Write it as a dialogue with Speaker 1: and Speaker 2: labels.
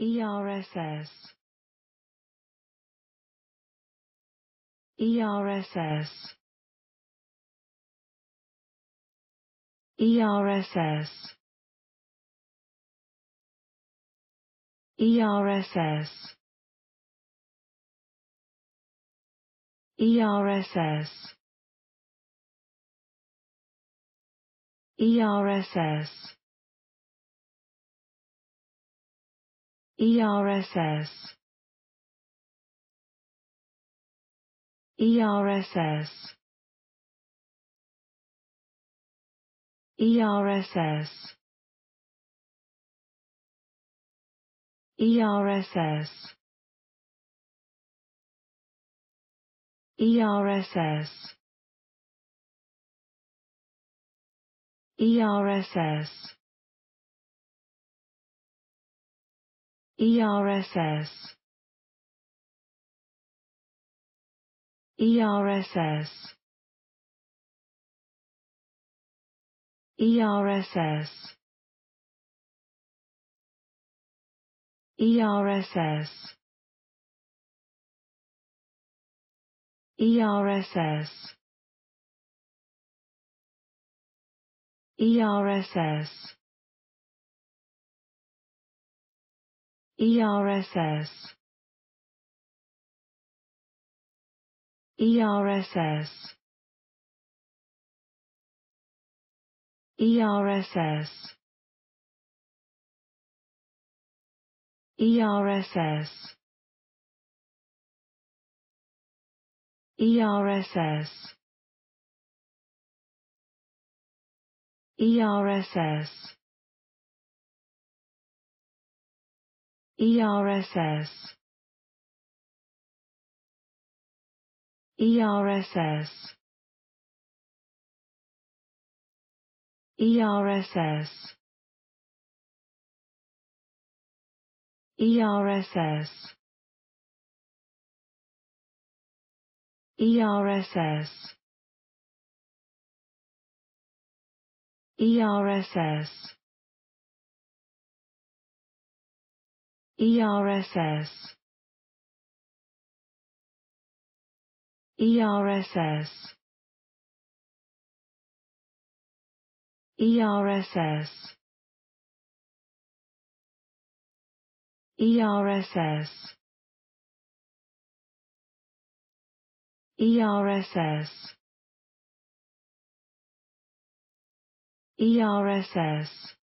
Speaker 1: ERSS ERSS ERSS ERSS ERSS ERSS ERSS ERSS ERSS ERSS ERSS ERSS ERSS ERSS ERSS ERSS ERSS ERSS ERSS ERSS ERSS ERSS ERSS ERSS ERSS ERSS ERSS ERSS ERSS ERSS ERSS ERSS ERSS ERSS ERSS ERSS